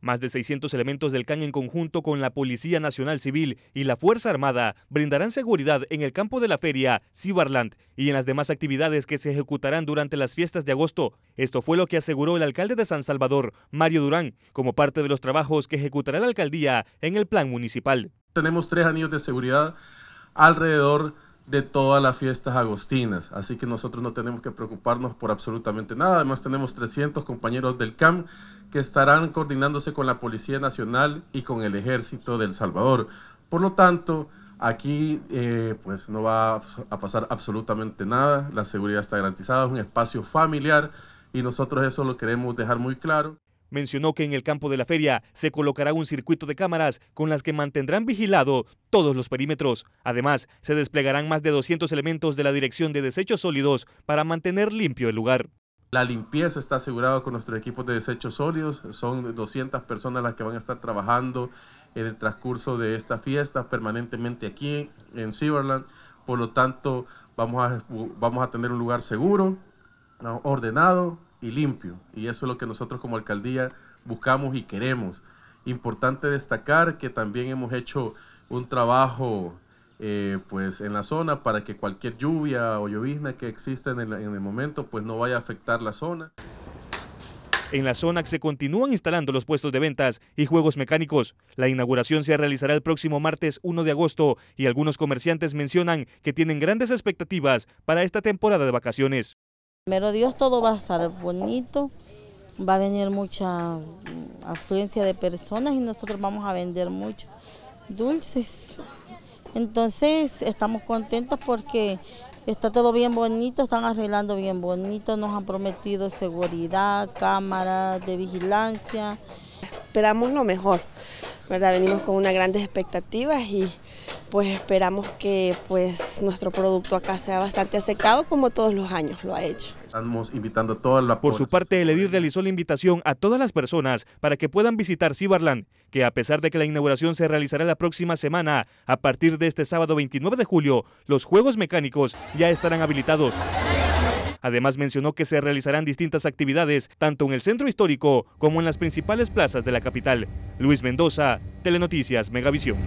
Más de 600 elementos del CAN en conjunto con la Policía Nacional Civil y la Fuerza Armada brindarán seguridad en el campo de la feria Cibarland y en las demás actividades que se ejecutarán durante las fiestas de agosto. Esto fue lo que aseguró el alcalde de San Salvador, Mario Durán, como parte de los trabajos que ejecutará la alcaldía en el plan municipal. Tenemos tres anillos de seguridad alrededor de todas las fiestas agostinas. Así que nosotros no tenemos que preocuparnos por absolutamente nada. Además tenemos 300 compañeros del CAM que estarán coordinándose con la Policía Nacional y con el Ejército del Salvador. Por lo tanto, aquí eh, pues no va a pasar absolutamente nada. La seguridad está garantizada, es un espacio familiar y nosotros eso lo queremos dejar muy claro. Mencionó que en el campo de la feria se colocará un circuito de cámaras con las que mantendrán vigilado todos los perímetros. Además, se desplegarán más de 200 elementos de la Dirección de Desechos Sólidos para mantener limpio el lugar. La limpieza está asegurada con nuestro equipo de desechos sólidos. Son 200 personas las que van a estar trabajando en el transcurso de esta fiesta permanentemente aquí en Silverland. Por lo tanto, vamos a, vamos a tener un lugar seguro, ordenado, y limpio. Y eso es lo que nosotros como alcaldía buscamos y queremos. Importante destacar que también hemos hecho un trabajo eh, pues en la zona para que cualquier lluvia o llovizna que exista en el, momento pues no vaya a afectar la zona. En la zona se continúan instalando los puestos de ventas y juegos mecánicos. La inauguración se realizará el próximo martes 1 de agosto y algunos comerciantes mencionan que tienen grandes expectativas para esta temporada de vacaciones. Primero Dios todo va a estar bonito, va a venir mucha mm, afluencia de personas y nosotros vamos a vender mucho dulces. Entonces estamos contentos porque está todo bien bonito, están arreglando bien bonito, nos han prometido seguridad, cámaras de vigilancia. Esperamos lo mejor. Venimos con unas grandes expectativas y pues esperamos que pues nuestro producto acá sea bastante aceptado como todos los años lo ha hecho. Estamos invitando a toda la Por su parte, el realizó la invitación a todas las personas para que puedan visitar Cibarland, que a pesar de que la inauguración se realizará la próxima semana, a partir de este sábado 29 de julio, los juegos mecánicos ya estarán habilitados. Además mencionó que se realizarán distintas actividades tanto en el centro histórico como en las principales plazas de la capital. Luis Mendoza, Telenoticias, Megavisión.